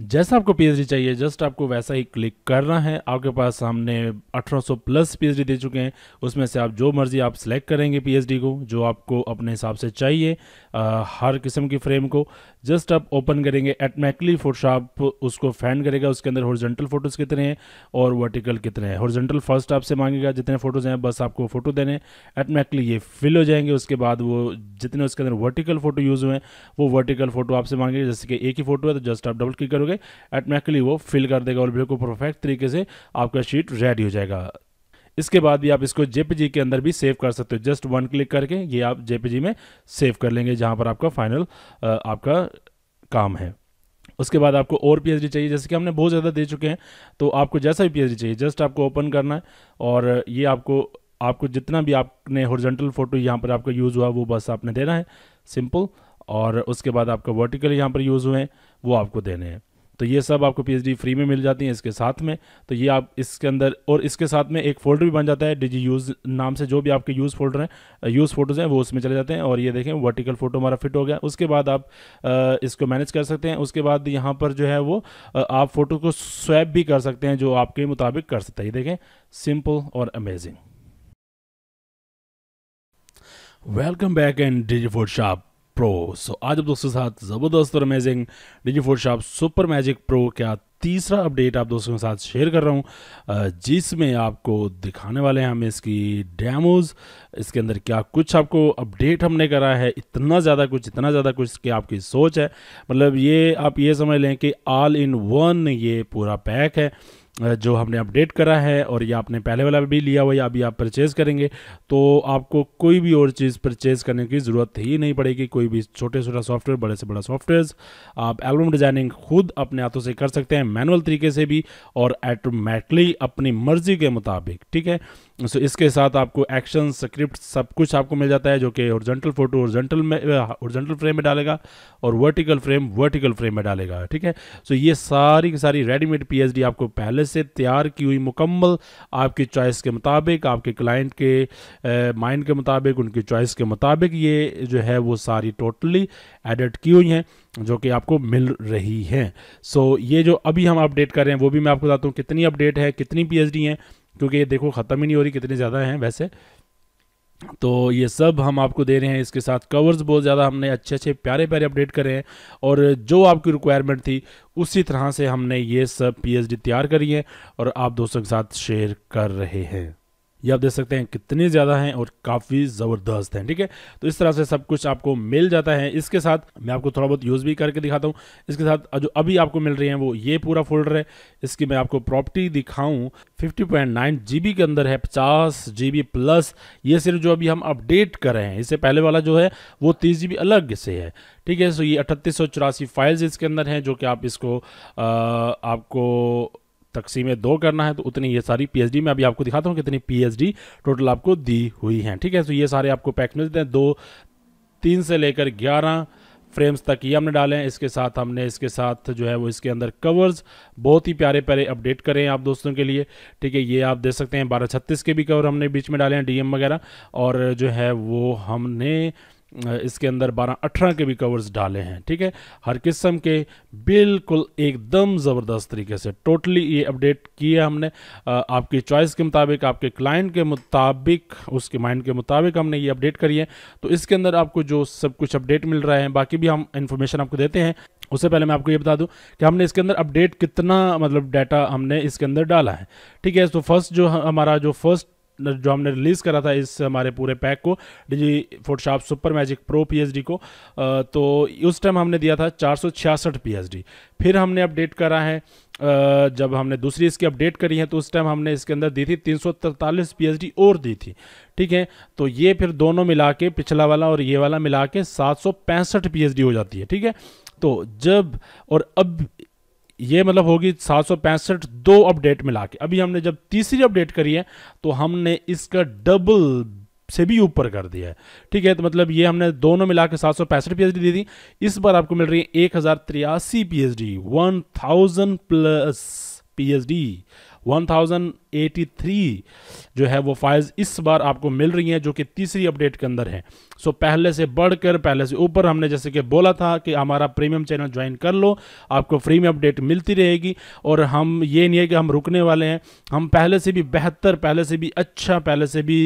जैसा आपको पीएचडी चाहिए जस्ट आपको वैसा ही क्लिक करना है आपके पास सामने 1800 प्लस पीएचडी दे चुके हैं उसमें से आप जो मर्ज़ी आप सेलेक्ट करेंगे पीएचडी को जो आपको अपने हिसाब से चाहिए आ, हर किस्म की फ्रेम को जस्ट आप ओपन करेंगे एटमैकली फोटोशॉप उसको फैन करेगा उसके अंदर हॉर्जेंटल फोटोज़ कितने हैं और वर्टिकल कितने हैं हॉर्जेंटल फर्स्ट आपसे मांगेगा जितने फ़ोटोज़ हैं बस आपको फ़ोटो देने हैं एटमैकली ये फिल हो जाएंगे उसके बाद वो जितने उसके अंदर वर्टिकल फ़ोटो यूज़ हुए हैं वो वर्टिकल फ़ोटो आपसे मांगेगा जैसे कि एक ही फ़ोटो है तो जस्ट आप डबल क्लिक करोगे करोगे एटमेटिकली वो फिल कर देगा और बिल्कुल परफेक्ट तरीके से आपका शीट रेडी हो जाएगा इसके बाद भी आप इसको जेपीजी के अंदर भी सेव कर सकते हो जस्ट वन क्लिक करके ये आप जेपीजी में सेव कर लेंगे जहाँ पर आपका फाइनल आपका काम है उसके बाद आपको और पीएचडी चाहिए जैसे कि हमने बहुत ज़्यादा दे चुके हैं तो आपको जैसा भी पीएचडी चाहिए जस्ट आपको ओपन करना है और ये आपको आपको जितना भी आपने हॉरिजॉन्टल फोटो यहाँ पर आपका यूज़ हुआ वो बस आपने देना है सिंपल और उसके बाद आपका वर्टिकल यहाँ पर यूज़ हुए हैं वो आपको देने हैं तो ये सब आपको पी फ्री में मिल जाती हैं इसके साथ में तो ये आप इसके अंदर और इसके साथ में एक फोल्डर भी बन जाता है डिजी यूज़ नाम से जो भी आपके यूज़ फोल्डर हैं यूज़ फोटोज़ हैं वो उसमें चले जाते हैं और ये देखें वर्टिकल फ़ोटो हमारा फिट हो गया उसके बाद आप इसको मैनेज कर सकते हैं उसके बाद यहाँ पर जो है वो आप फ़ोटो को स्वैप भी कर सकते हैं जो आपके मुताबिक कर सकते हैं ये देखें सिंपल और amazing welcome back and Digi Photoshop pro so आज आप दोस्तों के साथ ज़बरदस्त और amazing Digi Photoshop super magic pro का तीसरा अपडेट आप दोस्तों के साथ शेयर कर रहा हूँ जिसमें आपको दिखाने वाले हैं हमें इसकी डेमोज इसके अंदर क्या कुछ आपको अपडेट हमने करा है इतना ज़्यादा कुछ इतना ज़्यादा कुछ कि आपकी सोच है मतलब ये आप ये समझ लें कि ऑल इन वन ये पूरा पैक है जो हमने अपडेट करा है और ये आपने पहले वाला भी लिया हुआ या अभी आप परचेज़ करेंगे तो आपको कोई भी और चीज़ परचेज़ करने की ज़रूरत ही नहीं पड़ेगी कोई भी छोटे छोटा सॉफ्टवेयर बड़े से बड़ा सॉफ्टवेयर आप एल्बम डिज़ाइनिंग खुद अपने हाथों से कर सकते हैं मैनुअल तरीके से भी और एटोमेटली अपनी मर्जी के मुताबिक ठीक है सो इसके साथ आपको एक्शन स्क्रिप्ट सब कुछ आपको मिल जाता है जो कि हॉर्जेंटल फोटो हॉर्जेंटल में हॉर्जेंटल फ्रेम में डालेगा और वर्टिकल फ्रेम वर्टिकल फ्रेम में डालेगा ठीक है सो ये सारी की सारी रेडीमेड पीएचडी आपको पहले से तैयार की हुई मुकम्मल आपकी चॉइस के मुताबिक आपके क्लाइंट के माइंड के मुताबिक उनकी चॉइस के मुताबिक ये जो है वो सारी टोटली एडिट की हुई हैं जो कि आपको मिल रही हैं सो so, ये जो अभी हम अपडेट कर रहे हैं वो भी मैं आपको बताता हूँ कितनी अपडेट है कितनी पी हैं क्योंकि ये देखो ख़त्म ही नहीं हो रही कितने ज़्यादा हैं वैसे तो ये सब हम आपको दे रहे हैं इसके साथ कवर्स बहुत ज़्यादा हमने अच्छे अच्छे प्यारे प्यारे अपडेट करे हैं और जो आपकी रिक्वायरमेंट थी उसी तरह से हमने ये सब पीएचडी तैयार करी है और आप दोस्तों के साथ शेयर कर रहे हैं ये आप देख सकते हैं कितने ज़्यादा हैं और काफ़ी ज़बरदस्त हैं ठीक है तो इस तरह से सब कुछ आपको मिल जाता है इसके साथ मैं आपको थोड़ा बहुत यूज़ भी करके दिखाता हूँ इसके साथ जो अभी आपको मिल रही है वो ये पूरा फोल्डर है इसकी मैं आपको प्रॉपर्टी दिखाऊँ 50.9 जीबी के अंदर है पचास जीबी प्लस ये सिर्फ जो अभी हम अपडेट कर रहे हैं इससे पहले वाला जो है वो तीस जीबी अलग से है ठीक है सो ये अठतीस फाइल्स इसके अंदर हैं जो कि आप इसको आ, आपको तकसीम दो करना है तो उतनी ये सारी पीएचडी मैं अभी आपको दिखाता हूँ कितनी पीएचडी टोटल आपको दी हुई हैं ठीक है तो ये सारे आपको पैक मिलते हैं दो तीन से लेकर ग्यारह फ्रेम्स तक ये हमने डाले हैं इसके साथ हमने इसके साथ जो है वो इसके अंदर कवर्स बहुत ही प्यारे प्यारे अपडेट करें आप दोस्तों के लिए ठीक है ये आप देख सकते हैं बारह छत्तीस के भी कवर हमने बीच में डाले हैं एम वगैरह और जो है वो हमने इसके अंदर बारह अठारह के भी कवर्स डाले हैं ठीक है हर किस्म के बिल्कुल एकदम ज़बरदस्त तरीके से टोटली ये अपडेट किया हमने आपकी चॉइस के मुताबिक आपके क्लाइंट के मुताबिक उसके माइंड के मुताबिक हमने ये अपडेट करी है तो इसके अंदर आपको जो सब कुछ अपडेट मिल रहा है बाकी भी हम इन्फॉर्मेशन आपको देते हैं उससे पहले मैं आपको ये बता दूं कि हमने इसके अंदर अपडेट कितना मतलब डाटा हमने इसके अंदर डाला है ठीक है तो फर्स्ट जो हमारा जो फर्स्ट जो हमने रिलीज़ करा था इस हमारे पूरे पैक को Digi Photoshop super magic pro PHD को तो उस टाइम हमने दिया था चार सौ छियासठ फिर हमने अपडेट करा है जब हमने दूसरी इसकी अपडेट करी है तो उस टाइम हमने इसके अंदर दी थी तीन सौ पी और दी थी ठीक है तो ये फिर दोनों मिला के पिछला वाला और ये वाला मिला के सात सौ पैंसठ पी हो जाती है ठीक है तो जब और अब ये मतलब होगी सात दो अपडेट मिला के अभी हमने जब तीसरी अपडेट करी है तो हमने इसका डबल से भी ऊपर कर दिया है ठीक है तो मतलब ये हमने दोनों मिला के सात सौ पैंसठ पी दी थी इस बार आपको मिल रही है एक हज़ार तिरासी P H D one thousand plus P H D 1083 जो है वो फाइल्स इस बार आपको मिल रही हैं जो कि तीसरी अपडेट के अंदर हैं सो पहले से बढ़कर पहले से ऊपर हमने जैसे कि बोला था कि हमारा प्रीमियम चैनल ज्वाइन कर लो आपको फ्री में अपडेट मिलती रहेगी और हम ये नहीं है कि हम रुकने वाले हैं हम पहले से भी बेहतर पहले से भी अच्छा पहले से भी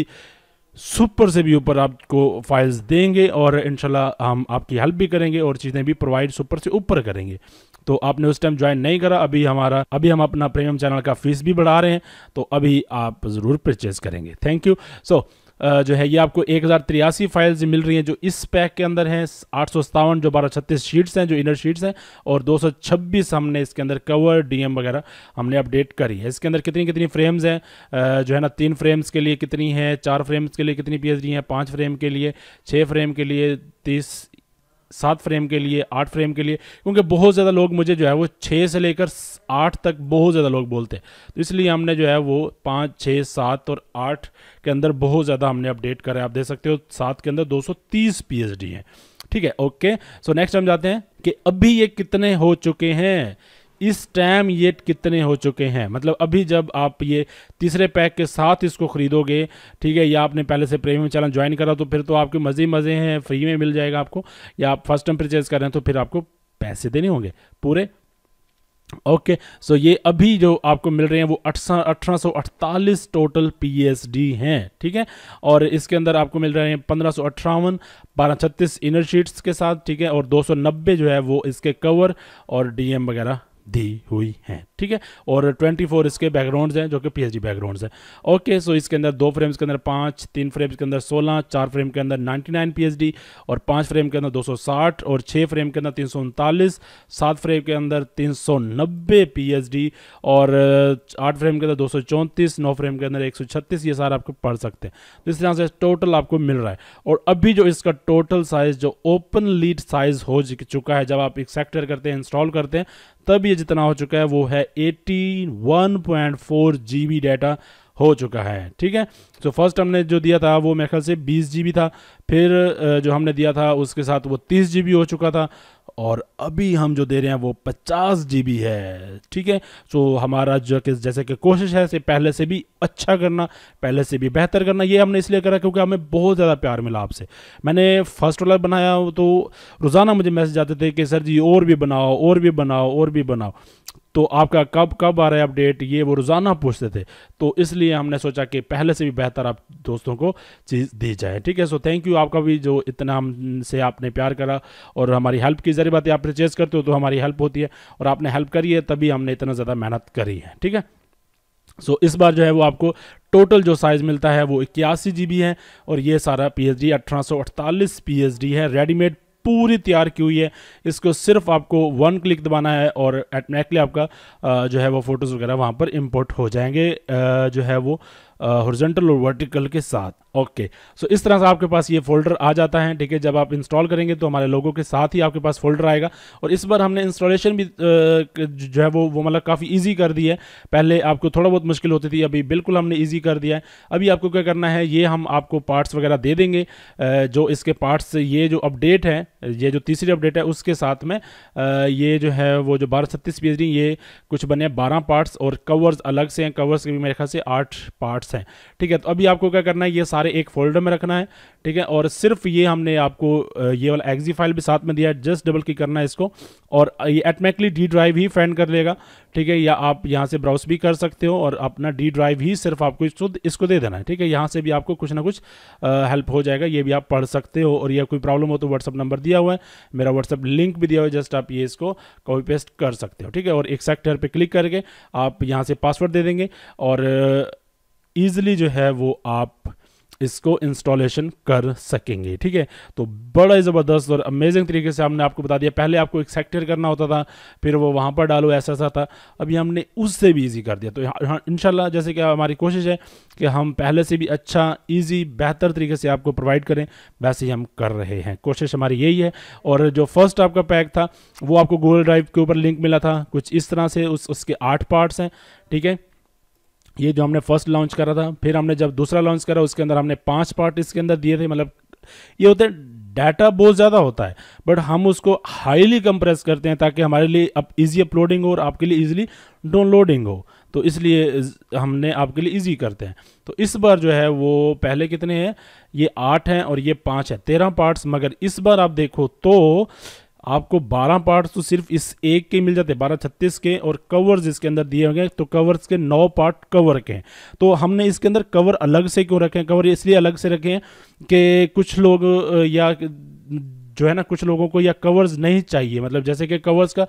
सुपर से भी ऊपर आपको फाइल्स देंगे और इनशाला हम आपकी हेल्प भी करेंगे और चीज़ें भी प्रोवाइड सुपर से ऊपर करेंगे तो आपने उस टाइम ज्वाइन नहीं करा अभी हमारा अभी हम अपना प्रीमियम चैनल का फीस भी बढ़ा रहे हैं तो अभी आप ज़रूर परचेज़ करेंगे थैंक यू सो so, जो है ये आपको एक हज़ार फाइल्स मिल रही हैं जो इस पैक के अंदर हैं आठ सौ जो बारह छत्तीस शीट्स हैं जो इनर शीट्स हैं और दो सौ छब्बीस हमने इसके अंदर कवर डीएम वगैरह हमने अपडेट करी है इसके अंदर कितनी कितनी फ्रेम्स हैं जो है ना तीन फ्रेम्स के लिए कितनी है चार फ्रेम्स के लिए कितनी पी एच डी हैं पाँच फ्रेम के लिए छः फ्रेम के लिए तीस सात फ्रेम के लिए आठ फ्रेम के लिए क्योंकि बहुत ज़्यादा लोग मुझे जो है वो छः से लेकर आठ तक बहुत ज़्यादा लोग बोलते हैं तो इसलिए हमने जो है वो पाँच छः सात और आठ के अंदर बहुत ज़्यादा हमने अपडेट करा है आप देख सकते हो सात के अंदर 230 पीएचडी हैं ठीक है ओके सो नेक्स्ट हम जाते हैं कि अभी ये कितने हो चुके हैं इस टाइम ये कितने हो चुके हैं मतलब अभी जब आप ये तीसरे पैक के साथ इसको खरीदोगे ठीक है या आपने पहले से प्रीमियम चैनल ज्वाइन करा तो फिर तो आपके मज़े मज़े हैं फ्री में मिल जाएगा आपको या आप फर्स्ट टाइम परचेज कर रहे हैं तो फिर आपको पैसे देने होंगे पूरे ओके okay, सो so ये अभी जो आपको मिल रहे हैं वो अठारह टोटल पीएसडी हैं ठीक है और इसके अंदर आपको मिल रहे हैं पंद्रह सौ अट्ठावन बारह छत्तीस इनर शीट्स के साथ ठीक है और 290 जो है वो इसके कवर और डीएम वगैरह दी हुई हैं ठीक है और 24 इसके बैकग्राउंड्स हैं जो कि पी एच डी बैकग्राउंड्स हैं ओके सो इसके अंदर दो फ्रेम्स के अंदर पाँच तीन फ्रेम्स के अंदर 16 चार फ्रेम के अंदर 99 पीएचडी और पाँच फ्रेम के अंदर 260 और छः फ्रेम के अंदर तीन सौ सात फ्रेम के अंदर 390 पीएचडी और आठ फ्रेम के अंदर दो सौ नौ फ्रेम के अंदर छत्तीस ये सारा आपको पढ़ सकते हैं तो इस तरह से टोटल आपको मिल रहा है और अभी जो इसका टोटल साइज जो ओपन लीड साइज हो चुका है जब आप एक सेक्टर करते हैं इंस्टॉल करते हैं तब ये जितना हो चुका है वो है 81.4 जीबी डाटा हो चुका है ठीक है तो फर्स्ट हमने जो दिया था वो मेरे ख्याल से बीस जी था फिर जो हमने दिया था उसके साथ वो तीस जी हो चुका था और अभी हम जो दे रहे हैं वो पचास जी है ठीक है सो हमारा जो कि जैसे कि कोशिश है से पहले से भी अच्छा करना पहले से भी बेहतर करना ये हमने इसलिए करा क्योंकि हमें बहुत ज़्यादा प्यार मिला आपसे मैंने फर्स्ट वाला बनाया तो रोज़ाना मुझे मैसेज आते थे कि सर जी और भी बनाओ और भी बनाओ और भी बनाओ तो आपका कब कब आ रहा है अपडेट ये वो रोज़ाना पूछते थे तो इसलिए हमने सोचा कि पहले से भी बेहतर आप दोस्तों को चीज़ दी जाए ठीक है सो थैंक यू आपका भी जो इतना हमसे आपने प्यार करा और हमारी हेल्प की ज़रिए बात आप परचेज़ करते हो तो हमारी हेल्प होती है और आपने हेल्प करी है तभी हमने इतना ज़्यादा मेहनत करी है ठीक है सो इस बार जो है वो आपको टोटल जो साइज़ मिलता है वो इक्यासी जी है और ये सारा पी एच डी अठारह है रेडीमेड पूरी तैयार की हुई है इसको सिर्फ आपको वन क्लिक दबाना है और एटमेटिकली आपका जो है वो फोटोज़ वगैरह वहाँ पर इम्पोर्ट हो जाएंगे जो है वो हॉरिजेंटल और वर्टिकल के साथ ओके सो इस तरह से आपके पास ये फोल्डर आ जाता है ठीक है जब आप इंस्टॉल करेंगे तो हमारे लोगों के साथ ही आपके पास फोल्डर आएगा और इस बार हमने इंस्टॉलेशन भी जो है वो वो मतलब काफ़ी ईजी कर दी है पहले आपको थोड़ा बहुत मुश्किल होती थी अभी बिल्कुल हमने ईजी कर दिया है अभी आपको क्या करना है ये हम आपको पार्ट्स वगैरह दे देंगे जो इसके पार्ट्स ये जो अपडेट है ये जो तीसरी अपडेट है उसके साथ में ये जो है वो जो बारह छत्तीस पेज ये कुछ बने बारह पार्ट्स और कवर्स अलग से हैं कवर्स के भी मेरे ख्याल से आठ पार्ट्स स्टेप्स हैं ठीक है तो अभी आपको क्या करना है ये सारे एक फोल्डर में रखना है ठीक है और सिर्फ ये हमने आपको ये वाला एक्जी फाइल भी साथ में दिया है जस्ट डबल क्लिक करना है इसको और ये एटमेकली डी ड्राइव ही फैंड कर लेगा ठीक है या आप यहाँ से ब्राउज भी कर सकते हो और अपना डी ड्राइव ही सिर्फ आपको इसको इसको दे देना है ठीक है यहाँ से भी आपको कुछ ना कुछ हेल्प हो जाएगा ये भी आप पढ़ सकते हो और यह कोई प्रॉब्लम हो तो व्हाट्सअप नंबर दिया हुआ है मेरा व्हाट्सअप लिंक भी दिया हुआ है जस्ट आप ये इसको कॉपी पेस्ट कर सकते हो ठीक है और एक सेक्टर पर क्लिक करके आप यहाँ से पासवर्ड दे देंगे और ईज़िली जो है वो आप इसको इंस्टॉलेशन कर सकेंगे ठीक है तो बड़ा ही ज़बरदस्त और अमेजिंग तरीके से हमने आपको बता दिया पहले आपको एक सेक्टर करना होता था फिर वो वहाँ पर डालो ऐसा ऐसा था अभी हमने उससे भी ईजी कर दिया तो इन इनशाला जैसे कि हमारी कोशिश है कि हम पहले से भी अच्छा ईजी बेहतर तरीके से आपको प्रोवाइड करें वैसे ही हम कर रहे हैं कोशिश हमारी यही है और जो फर्स्ट आपका पैक था वो आपको गूगल ड्राइव के ऊपर लिंक मिला था कुछ इस तरह से उस उसके आठ पार्ट्स हैं ठीक है ये जो हमने फर्स्ट लॉन्च करा था फिर हमने जब दूसरा लॉन्च करा उसके अंदर हमने पांच पार्ट इसके अंदर दिए थे मतलब ये होते हैं डाटा बहुत ज़्यादा होता है बट हम उसको हाईली कंप्रेस करते हैं ताकि हमारे लिए अब ईजी अपलोडिंग हो और आपके लिए ईजिली डाउनलोडिंग हो तो इसलिए हमने आपके लिए ईजी करते हैं तो इस बार जो है वो पहले कितने हैं ये आठ हैं और ये पाँच है तेरह पार्ट्स मगर इस बार आप देखो तो आपको 12 पार्ट्स तो सिर्फ इस एक के मिल जाते हैं बारह छत्तीस के और कवर्स इसके अंदर दिए होंगे तो कवर्स के नौ पार्ट कवर के हैं तो हमने इसके अंदर कवर अलग से क्यों रखे हैं कवर इसलिए अलग से रखे हैं कि कुछ लोग या जो है ना कुछ लोगों को या कवर्स नहीं चाहिए मतलब जैसे कि कवर्स का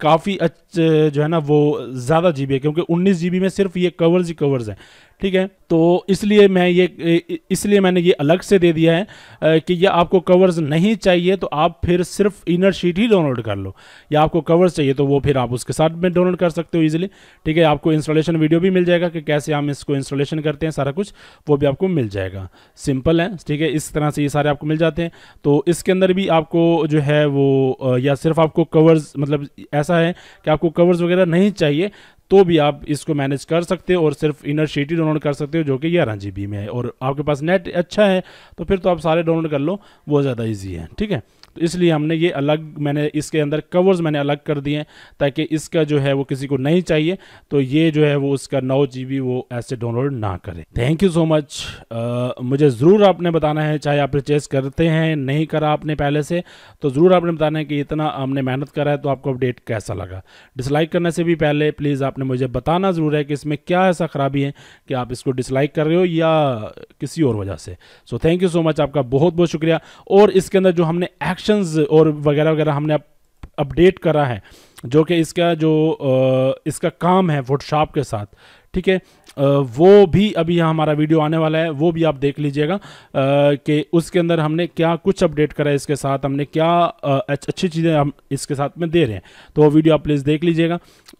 काफ़ी जो है ना वो ज़्यादा जी है क्योंकि उन्नीस जी में सिर्फ ये कवर्स ही कवर्स हैं ठीक है तो इसलिए मैं ये इसलिए मैंने ये अलग से दे दिया है कि ये आपको कवर्स नहीं चाहिए तो आप फिर सिर्फ इनर शीट ही डाउनलोड कर लो या आपको कवर्स चाहिए तो वो फिर आप उसके साथ में डाउनलोड कर सकते हो इजीली ठीक है आपको इंस्टॉलेशन वीडियो भी मिल जाएगा कि कैसे हम इसको इंस्टॉलेशन करते हैं सारा कुछ वो भी आपको मिल जाएगा सिंपल है ठीक है इस तरह से ये सारे आपको मिल जाते हैं तो इसके अंदर भी आपको जो है वो या सिर्फ आपको कवर्स मतलब ऐसा है कि आपको कवर्स वगैरह नहीं चाहिए तो भी आप इसको मैनेज कर सकते हो और सिर्फ इनर शीट डाउनलोड कर सकते हो जो कि ग्यारह जी में है और आपके पास नेट अच्छा है तो फिर तो आप सारे डाउनलोड कर लो वो ज़्यादा ईजी है ठीक है तो इसलिए हमने ये अलग मैंने इसके अंदर कवर्स मैंने अलग कर दिए ताकि इसका जो है वो किसी को नहीं चाहिए तो ये जो है वो उसका नौ जी वो ऐसे डाउनलोड ना करें थैंक यू सो मच मुझे ज़रूर आपने बताना है चाहे आप परचेज़ करते हैं नहीं करा आपने पहले से तो ज़रूर आपने बताना है कि इतना हमने मेहनत करा है तो आपको अपडेट कैसा लगा डिसलाइक करने से भी पहले प्लीज़ आपने मुझे बताना ज़रूर है कि इसमें क्या ऐसा ख़राबी है कि आप इसको डिसलाइक कर रहे हो या किसी और वजह से so thank you so much आपका बहुत बहुत शुक्रिया और इसके अंदर जो हमने एक्शन करेक्शंस और वगैरह वगैरह हमने अपडेट करा है जो कि इसका जो इसका काम है फोटोशॉप के साथ ठीक है वो भी अभी हमारा वीडियो आने वाला है वो भी आप देख लीजिएगा कि उसके अंदर हमने क्या कुछ अपडेट करा है इसके साथ हमने क्या अच्छी चीज़ें हम इसके साथ में दे रहे हैं तो वो वीडियो आप प्लीज़ देख लीजिएगा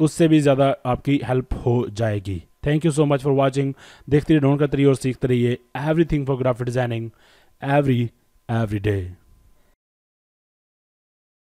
उससे भी ज़्यादा आपकी हेल्प हो जाएगी thank you so much for watching देखते रहिए ढूंढ करते रहिए और सीखते रहिए everything for graphic designing every every